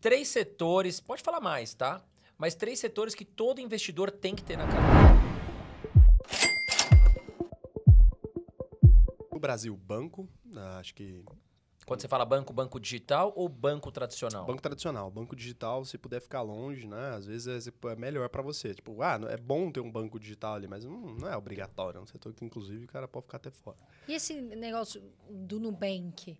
três setores, pode falar mais, tá? Mas três setores que todo investidor tem que ter na carteira. No Brasil, banco, né, acho que quando você fala banco, banco digital ou banco tradicional? Banco tradicional. Banco digital, se puder ficar longe, né? Às vezes é, é melhor para você. Tipo, ah, é bom ter um banco digital ali, mas não, não é obrigatório. É um setor que, inclusive, o cara pode ficar até fora. E esse negócio do Nubank?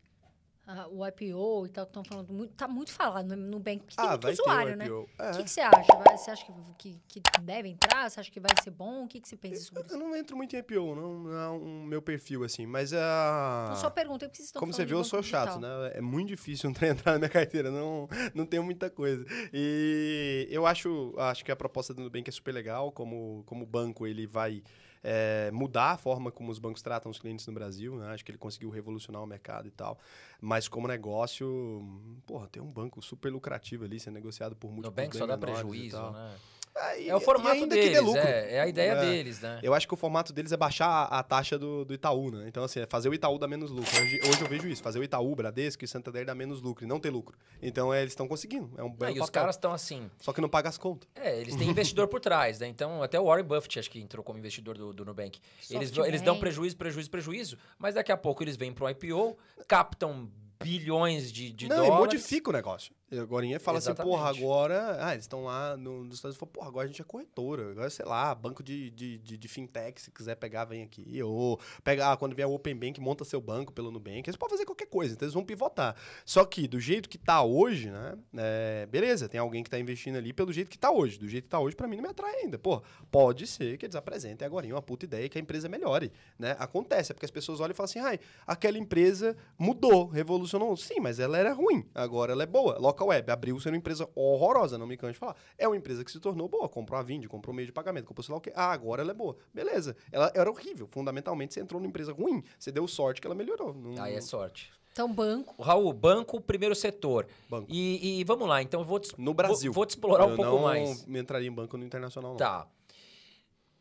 o IPO e tal, que estão falando muito, tá muito falado no banco que tem ah, muito usuário, né? O é. que, que você acha? você acha que, que, que, deve entrar? Você acha que vai ser bom? O que, que você pensa sobre eu, isso? Eu não entro muito em IPO, não, não é um meu perfil, assim, mas é a... Então, só perguntei porque vocês estão Como você viu, eu sou digital. chato, né? É muito difícil entrar na minha carteira, não, não tenho muita coisa. E eu acho, acho que a proposta do Nubank é super legal, como, como banco ele vai é, mudar a forma como os bancos tratam os clientes no Brasil. Né? Acho que ele conseguiu revolucionar o mercado e tal. Mas como negócio, porra, tem um banco super lucrativo ali, sendo negociado por então, múltiplos No banco só dá prejuízo, né? É, é o formato deles, é, é, a ideia é, deles, né? Eu acho que o formato deles é baixar a, taxa do, do Itaú, né? Então, assim, é fazer o Itaú dar menos lucro. Hoje, hoje eu vejo isso, fazer o Itaú, Bradesco e Santander dar menos lucro e não ter lucro. Então, é, eles estão conseguindo, é um belo E os caras estão assim... Só que não paga as contas. É, eles têm investidor por trás, né? Então, até o Warren Buffett, acho que entrou como investidor do, do Nubank. Eles, eles dão prejuízo, prejuízo, prejuízo, mas daqui a pouco eles vêm para o IPO, captam bilhões de, de não, dólares. Não, modifica o negócio. Agora fala assim, porra, agora. Ah, eles estão lá no, nos Estados Unidos. Falo, porra, agora a gente é corretora. Agora, sei lá, banco de, de, de, de, fintech, se quiser pegar, vem aqui. Ou pegar, ah, quando vier o Open Bank, monta seu banco pelo Nubank. Eles podem fazer qualquer coisa, então eles vão pivotar. Só que do jeito que tá hoje, né? É, beleza, tem alguém que tá investindo ali pelo jeito que tá hoje. Do jeito que tá hoje, para mim, não me atrai ainda. Pô, pode ser que eles apresentem agora uma puta ideia que a empresa melhore. né? Acontece, é porque as pessoas olham e falam assim, ai, aquela empresa mudou, revolucionou. Sim, mas ela era ruim, agora ela é boa. Local a web. abriu sendo uma empresa horrorosa, não me canso de falar. É uma empresa que se tornou boa, comprou a Vind, comprou meio de pagamento, comprou sei lá o quê. Ah, agora ela é boa. Beleza. Ela era horrível. Fundamentalmente, você entrou numa empresa ruim, você deu sorte que ela melhorou. Não... Aí é sorte. Então, banco. Raul, banco, primeiro setor. Banco. E, e vamos lá, então eu vou te, No Brasil. Vou, vou te explorar eu um pouco não mais. Não entraria em banco no internacional, não. Tá.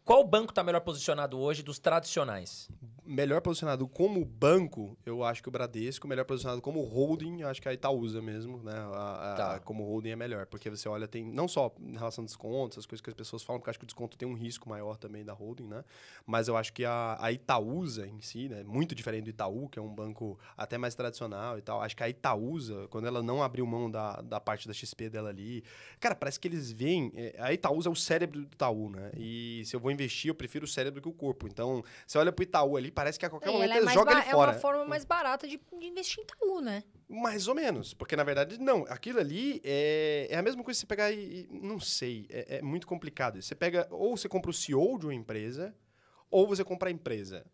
Qual banco está melhor posicionado hoje dos tradicionais? melhor posicionado como banco, eu acho que o Bradesco, melhor posicionado como holding, acho que a Itaúsa mesmo, né? A, a, tá. como holding é melhor. Porque você olha, tem não só em relação a descontos, as coisas que as pessoas falam, porque acho que o desconto tem um risco maior também da holding, né? Mas eu acho que a, a Itaúsa em si, né? Muito diferente do Itaú, que é um banco até mais tradicional e tal. Acho que a Itaúsa, quando ela não abriu mão da, da parte da XP dela ali, cara, parece que eles veem. É, a Itaúsa é o cérebro do Itaú, né? E se eu vou investir, eu prefiro o cérebro que o corpo. Então, você olha pro Itaú ali, parece que a qualquer é, momento é eles é jogam ele fora. É uma forma hum. mais barata de, de investir em Itaú, né? Mais ou menos, porque na verdade, não. Aquilo ali é, é a mesma coisa que você pegar e. e não sei, é, é muito complicado. Você pega, ou você compra o CEO de uma empresa, ou você compra a empresa.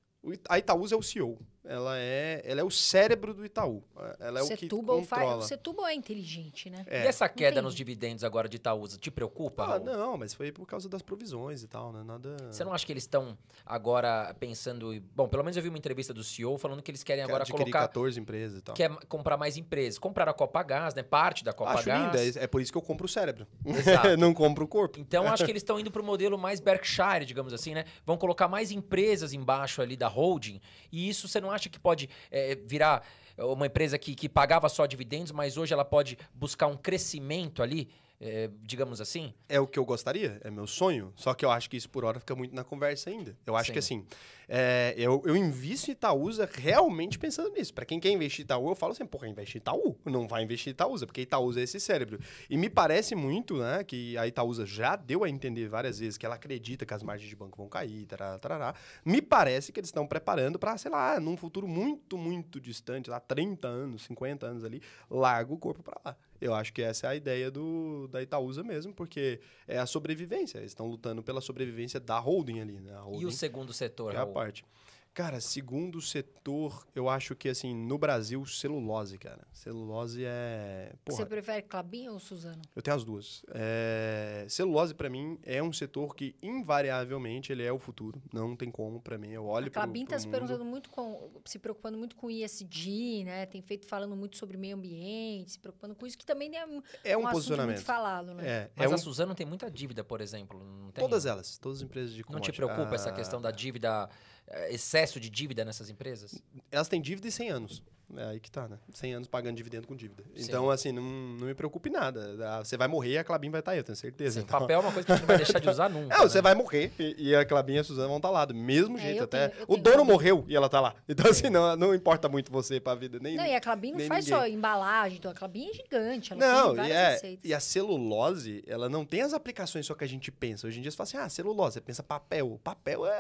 A Itaúsa é o CEO ela é, ela é o cérebro do Itaú. É, ela é Setúbal o que é controla. Faz, o Setúbal é inteligente, né? É. E essa queda Entendi. nos dividendos agora de Itaúsa te preocupa? Ah, não, mas foi por causa das provisões e tal, né? Nada... Você não acha que eles estão agora pensando... Bom, pelo menos eu vi uma entrevista do CEO falando que eles querem agora colocar... 14 empresas e tal. Quer comprar mais empresas. Comprar a Copagás, né? Parte da Copagás. Acho linda. É, é por isso que eu compro o cérebro. não compro o corpo. Então, acho que eles estão indo para o modelo mais Berkshire, digamos assim, né? Vão colocar mais empresas embaixo ali da holding e isso você não acha que pode é, virar uma empresa que, que pagava só dividendos, mas hoje ela pode buscar um crescimento ali é, digamos assim? É o que eu gostaria, é meu sonho. Só que eu acho que isso por hora fica muito na conversa ainda. Eu acho Sim. que assim, é, eu, eu invisto em Itaúsa realmente pensando nisso. Para quem quer investir em Itaú, eu falo assim, porra, investe em Itaú. Não vai investir em Itaúsa, porque Itaúsa é esse cérebro. E me parece muito, né, que a Itaúsa já deu a entender várias vezes que ela acredita que as margens de banco vão cair, tarará, tarará. Me parece que eles estão preparando para, sei lá, num futuro muito, muito distante, lá 30 anos, 50 anos ali, larga o corpo para lá. Eu acho que essa é a ideia do, da Itaúsa mesmo, porque é a sobrevivência. Eles estão lutando pela sobrevivência da holding ali, né? Holding, e o segundo setor, é a parte. Cara, segundo setor, eu acho que, assim, no Brasil, celulose, cara. Celulose é... Porra, Você prefere Clabin ou Suzano? Eu tenho as duas. É... Celulose, para mim, é um setor que, invariavelmente, ele é o futuro. Não tem como, para mim. Eu olho para Clabin tá se perguntando muito com, se preocupando muito com ESG, né? Tem feito falando muito sobre meio ambiente, se preocupando com isso, que também é um, é um, um posicionamento. muito falado, né? É, Mas é um... a Suzano tem muita dívida, por exemplo, não tem? Todas elas. Todas as empresas de commodity. Não te preocupa ah, essa questão da dívida eh, excesso de dívida nessas empresas? Elas têm dívida e 100 anos. É aí que tá, né? 100 anos pagando dividendo com dívida. Sim. Então, assim, não, não me preocupe nada. Ah, você vai morrer e a Clabin vai estar tá aí, eu tenho certeza. Sim, então... Papel é uma coisa que a gente não vai deixar de usar nunca. Não, é, né? você vai morrer e, e a Clabin e a Suzana vão estar tá lá, do mesmo é, jeito. até tenho, O dono tenho... morreu e ela tá lá. Então, é. assim, não, não importa muito você pra vida. Nem, não, e a Clabin não faz ninguém. só embalagem, então a Clabin é gigante. não, e, é, e a celulose, ela não tem as aplicações só que a gente pensa. Hoje em dia você fala assim, ah, celulose, você pensa papel. Papel é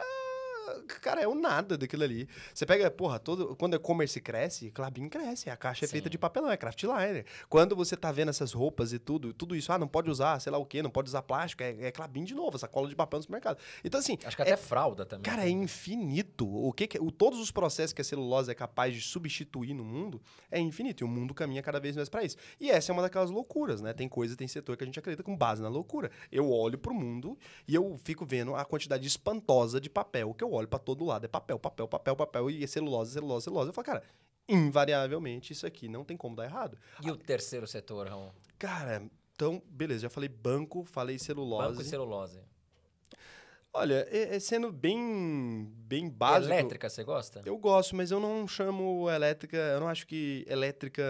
cara, é o nada daquilo ali. Você pega, porra, todo, quando o e-commerce cresce, Clabin cresce. A caixa é Sim. feita de papelão, é craftliner. Quando você tá vendo essas roupas e tudo, tudo isso, ah, não pode usar, sei lá o quê, não pode usar plástico, é, é Clabin de novo, essa cola de papel no supermercado. Então, assim. Acho que é, até fralda também. Cara, né? é infinito. O que, que o, todos os processos que a celulose é capaz de substituir no mundo é infinito. E o mundo caminha cada vez mais para isso. E essa é uma daquelas loucuras, né? Tem coisa, tem setor que a gente acredita com base na loucura. Eu olho pro mundo e eu fico vendo a quantidade espantosa de papel que eu olho para todo lado, é papel, papel, papel, papel, e é celulose, celulose, celulose. Eu falo, cara, invariavelmente isso aqui não tem como dar errado. E o terceiro setor, Ramon? Cara, então, beleza, já falei banco, falei celulose. Banco e celulose. Olha, é, é sendo bem, bem básico. Elétrica, você gosta? Eu gosto, mas eu não chamo elétrica. Eu não acho que elétrica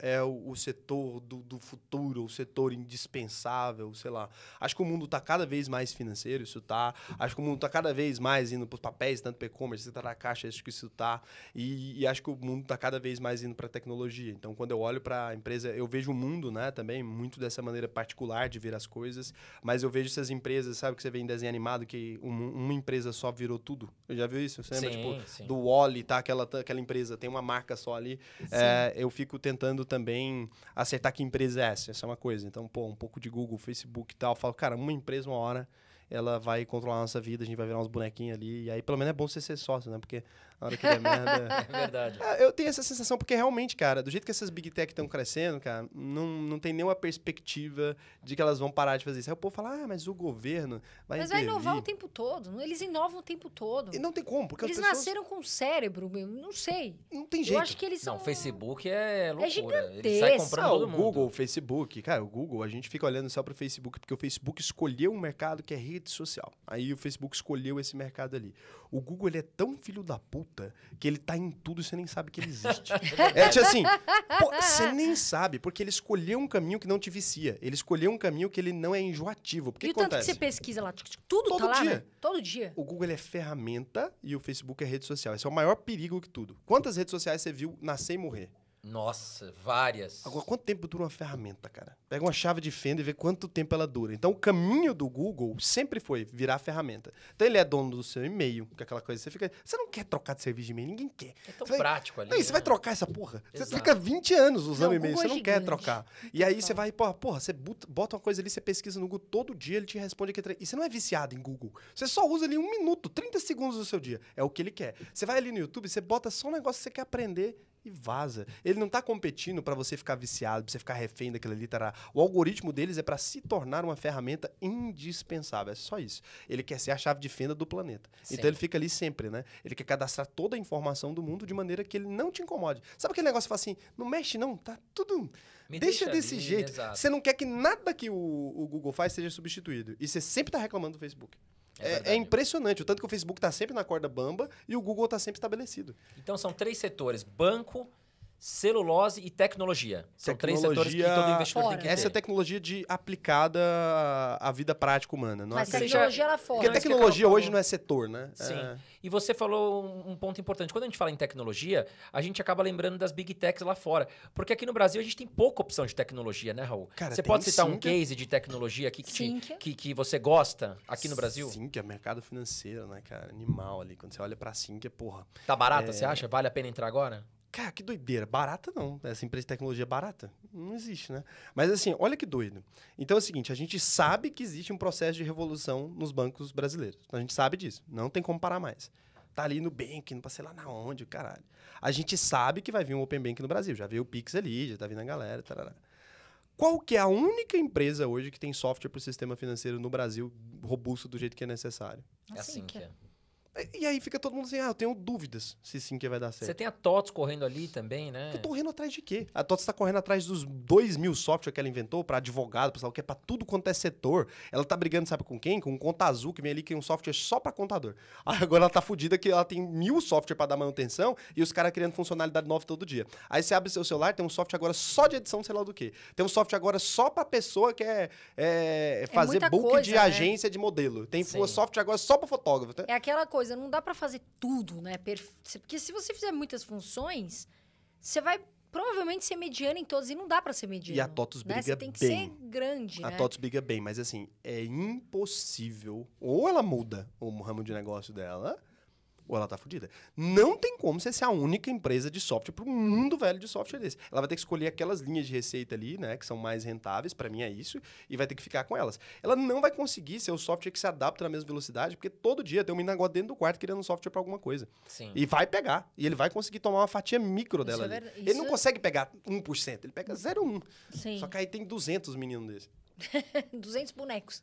é o, o setor do, do futuro, o setor indispensável, sei lá. Acho que o mundo está cada vez mais financeiro, isso tá. Acho que o mundo está cada vez mais indo para os papéis, tanto para e-commerce, você está na caixa, acho que isso tá. E, e acho que o mundo está cada vez mais indo para a tecnologia. Então, quando eu olho para a empresa, eu vejo o mundo, né, também, muito dessa maneira particular de ver as coisas, mas eu vejo essas empresas, sabe, que você vê em desenho animado, que um, uma empresa só virou tudo. Eu já viu isso? Você lembra? Sim, tipo, sim. do Wally, tá? Aquela, aquela empresa, tem uma marca só ali. É, eu fico tentando também acertar que empresa é essa. Essa é uma coisa. Então, pô, um pouco de Google, Facebook e tal. Eu falo, cara, uma empresa, uma hora ela vai controlar a nossa vida, a gente vai virar uns bonequinhos ali. E aí, pelo menos é bom você ser sócio, né? Porque na hora que der merda. É verdade. Ah, eu tenho essa sensação, porque realmente, cara, do jeito que essas big tech estão crescendo, cara, não, não tem nenhuma perspectiva de que elas vão parar de fazer isso. Aí o povo fala, ah, mas o governo vai. Mas vai inovar o tempo todo. Eles inovam o tempo todo. E não tem como, porque Eles pessoas... nasceram com o cérebro, meu. Não sei. Não tem jeito. Eu acho que eles são. Não, o Facebook é, é loucura. É Ele sai comprando ah, todo o mundo. Google, o Facebook. Cara, o Google, a gente fica olhando só pro Facebook, porque o Facebook escolheu um mercado que é rede social. Aí o Facebook escolheu esse mercado ali. O Google ele é tão filho da puta que ele tá em tudo e você nem sabe que ele existe. é tipo assim, você nem sabe, porque ele escolheu um caminho que não te vicia. Ele escolheu um caminho que ele não é enjoativo. Porque e o tanto acontece? que você pesquisa lá, tudo Todo tá lá, dia. Né? Todo dia. O Google é ferramenta e o Facebook é rede social. Esse é o maior perigo que tudo. Quantas redes sociais você viu nascer e morrer? Nossa, várias. Agora, quanto tempo dura uma ferramenta, cara? Pega uma chave de fenda e vê quanto tempo ela dura. Então, o caminho do Google sempre foi virar ferramenta. Então, ele é dono do seu e-mail, que é aquela coisa. Você fica. Você não quer trocar de serviço de e-mail, ninguém quer. É tão você prático vai, ali. Não, né? Você vai trocar essa porra. Exato. Você fica 20 anos usando e-mail, você não é quer trocar. E aí, você vai, porra, porra, você bota uma coisa ali, você pesquisa no Google todo dia, ele te responde aqui. E você não é viciado em Google. Você só usa ali um minuto, 30 segundos do seu dia. É o que ele quer. Você vai ali no YouTube, você bota só um negócio que você quer aprender e vaza. Ele não tá competindo para você ficar viciado, pra você ficar refém daquilo ali. Tará. O algoritmo deles é para se tornar uma ferramenta indispensável. É só isso. Ele quer ser a chave de fenda do planeta. Sim. Então ele fica ali sempre, né? Ele quer cadastrar toda a informação do mundo de maneira que ele não te incomode. Sabe aquele negócio que fala assim: não mexe, não, tá tudo. Me deixa, deixa desse ali, jeito. Exato. Você não quer que nada que o, o Google faz seja substituído. E você sempre tá reclamando do Facebook. É, é, é impressionante o tanto que o Facebook está sempre na corda bamba e o Google está sempre estabelecido. Então são três setores: banco, celulose e tecnologia. tecnologia São três setores que todo investidor fora. tem que ter. Essa é a tecnologia de aplicada à vida prática humana. Não é Mas assim? é tecnologia lá fora. Porque a tecnologia hoje não é setor, né? É. Sim. É... E você falou um ponto importante. Quando a gente fala em tecnologia, a gente acaba lembrando das big techs lá fora. Porque aqui no Brasil a gente tem pouca opção de tecnologia, né, Raul? Cara, você pode citar Sinca. um é case de tecnologia aqui que, te, que, que, você gosta aqui no Brasil? Sim, que é mercado financeiro, né, cara? Animal ali. Quando você olha pra Sim, que porra. Tá barata, é... você acha? Vale a pena entrar agora? Cara, que doideira. Barata não. Né? Essa empresa de tecnologia é barata? Não existe, né? Mas assim, olha que doido. Então é o seguinte: a gente sabe que existe um processo de revolução nos bancos brasileiros. A gente sabe disso. Não tem como parar mais. Tá ali no Bank, não sei lá na onde, caralho. A gente sabe que vai vir um Open Bank no Brasil. Já veio o Pix ali, já tá vindo a galera, tarará. Qual que é a única empresa hoje que tem software para o sistema financeiro no Brasil robusto do jeito que é necessário É assim, que é. E aí fica todo mundo assim, ah, eu tenho dúvidas se sim que vai dar certo. Você tem a TOTS correndo ali também, né? Eu tô correndo atrás de quê? A TOTS tá correndo atrás dos dois mil software que ela inventou para advogado, pra sabe, que é pra tudo quanto é setor. Ela tá brigando, sabe com quem? Com um conta azul que vem ali que é um software só para contador. Aí agora ela tá fudida que ela tem mil software para dar manutenção e os caras criando funcionalidade nova todo dia. Aí você abre seu celular, tem um software agora só de edição, sei lá do quê Tem um software agora só pra pessoa que é, é, é fazer book coisa, de né? agência de modelo. Tem um software agora só pra fotógrafo. Tá? É aquela coisa coisa, não dá para fazer tudo, né? Porque se você fizer muitas funções, você vai provavelmente ser mediano em todas e não dá para ser mediano. E a Toto's né? briga né? Você tem que ser grande, A né? TOTUS briga bem, mas assim, é impossível. Ou ela muda o ramo de negócio dela, ou ela tá fodida. Não tem como você ser a única empresa de software para mundo velho de software desse. Ela vai ter que escolher aquelas linhas de receita ali, né, que são mais rentáveis, para mim é isso, e vai ter que ficar com elas. Ela não vai conseguir ser o software que se adapta na mesma velocidade, porque todo dia tem um menino agora dentro do quarto querendo um software para alguma coisa. Sim. E vai pegar, e ele vai conseguir tomar uma fatia micro dela isso é ali. É ele isso... não é consegue pegar 1%, ele pega 0,1. Sim. Só que aí tem 200 meninos desse. 200 bonecos.